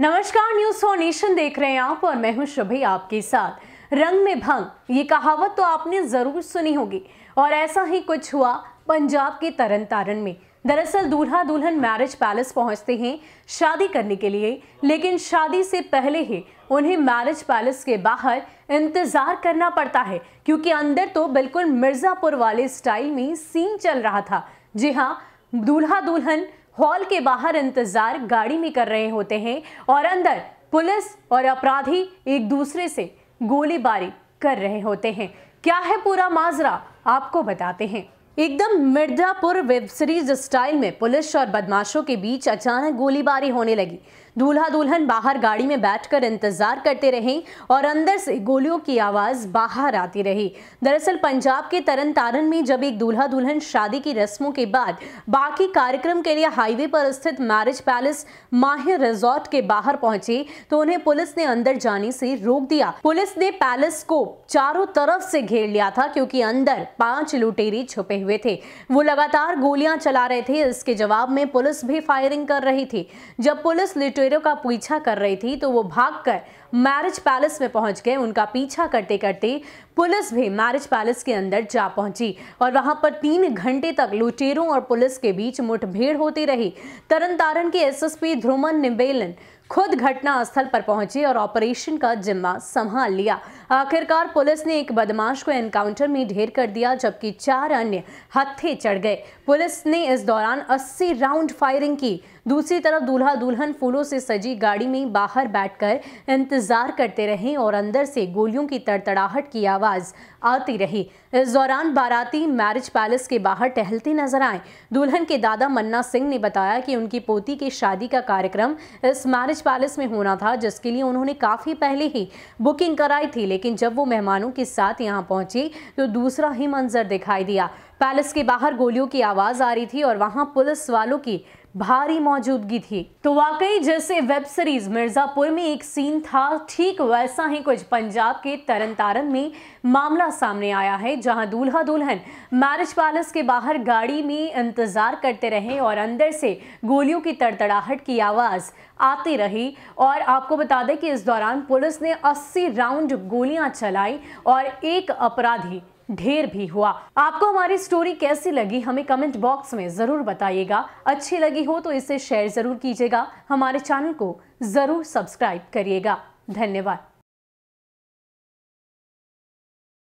नमस्कार news for nation देख रहे हैं आप और मैं हूं शुभ आपके साथ रंग में भंग ये कहावत तो आपने जरूर सुनी होगी और ऐसा ही कुछ हुआ पंजाब के तरन तारण में दरअसल दूल्हा दुल्हन मैरिज पैलेस पहुंचते हैं शादी करने के लिए लेकिन शादी से पहले ही उन्हें मैरिज पैलेस के बाहर इंतज़ार करना पड़ता है क्योंकि अंदर तो बिल्कुल मिर्ज़ापुर वाले स्टाइल में सीन चल रहा था जी हाँ दूल्हा दुल्हन हॉल के बाहर इंतजार गाड़ी में कर रहे होते हैं और अंदर पुलिस और अपराधी एक दूसरे से गोलीबारी कर रहे होते हैं क्या है पूरा माजरा आपको बताते हैं एकदम मिर्जापुर वेब सीरीज स्टाइल में पुलिस और बदमाशों के बीच अचानक गोलीबारी होने लगी दूल्हा दुल्हन बाहर गाड़ी में बैठकर इंतजार करते रहे और अंदर से गोलियों की आवाज बाहर आती रही दरअसल पंजाब के तरन तारण में जब एक दूल्हा दुल्हन शादी की रस्मों के बाद बाकी कार्यक्रम के लिए हाईवे पर स्थित मैरिज पैलेस माहिर रिजॉर्ट के बाहर पहुंचे तो उन्हें पुलिस ने अंदर जाने से रोक दिया पुलिस ने पैलेस को चारों तरफ से घेर लिया था क्योंकि अंदर पांच लुटेरी छुपे हुए थे वो लगातार गोलियां चला रहे थे इसके जवाब में पुलिस भी फायरिंग कर रही थी जब पुलिस लुटेरी लुटेरों का पीछा कर रही थी तो वो भागकर मैरिज पैलेस में पहुंच गए उनका पीछा करते करते पुलिस भी मैरिज पैलेस के अंदर जा पहुंची और वहां पर तीन घंटे तक लुटेरों और पुलिस के बीच मुठभेड़ होती रही तरन तारण के एसएसपी ध्रुमन निबेलन खुद घटना स्थल पर पहुंचे और ऑपरेशन का जिम्मा संभाल लिया आखिरकार पुलिस ने एक बदमाश को एनकाउंटर में ढेर कर दिया जबकि चार अन्य हत्थे चढ़ गए पुलिस ने इस दौरान 80 राउंड फायरिंग की दूसरी तरफ दूल्हा दुल्हन फूलों से सजी गाड़ी में बाहर बैठकर इंतजार करते रहे और अंदर से गोलियों की तड़तड़ाहट की आवाज आती रही इस दौरान बाराती मैरिज पैलेस के बाहर टहलते नजर आए दुल्हन के दादा मन्ना सिंह ने बताया कि उनकी पोती की शादी का कार्यक्रम इस मैरिज ताज पैलेस में होना था जिसके लिए उन्होंने काफ़ी पहले ही बुकिंग कराई थी लेकिन जब वो मेहमानों के साथ यहाँ पहुंची तो दूसरा ही मंजर दिखाई दिया पैलेस के बाहर गोलियों की आवाज़ आ रही थी और वहाँ पुलिस वालों की भारी मौजूदगी थी तो वाकई जैसे वेब सीरीज मिर्जापुर में एक सीन था ठीक वैसा ही कुछ पंजाब के तरन तारन में मामला सामने आया है जहां दूल्हा दुल्हन मैरिज पैलेस के बाहर गाड़ी में इंतजार करते रहे और अंदर से गोलियों की तड़तड़ाहट की आवाज आती रही और आपको बता दें कि इस दौरान पुलिस ने अस्सी राउंड गोलियां चलाई और एक अपराधी ढेर भी हुआ आपको हमारी स्टोरी कैसी लगी हमें कमेंट बॉक्स में जरूर बताइएगा अच्छी लगी हो तो इसे शेयर जरूर कीजिएगा हमारे चैनल को जरूर सब्सक्राइब करिएगा धन्यवाद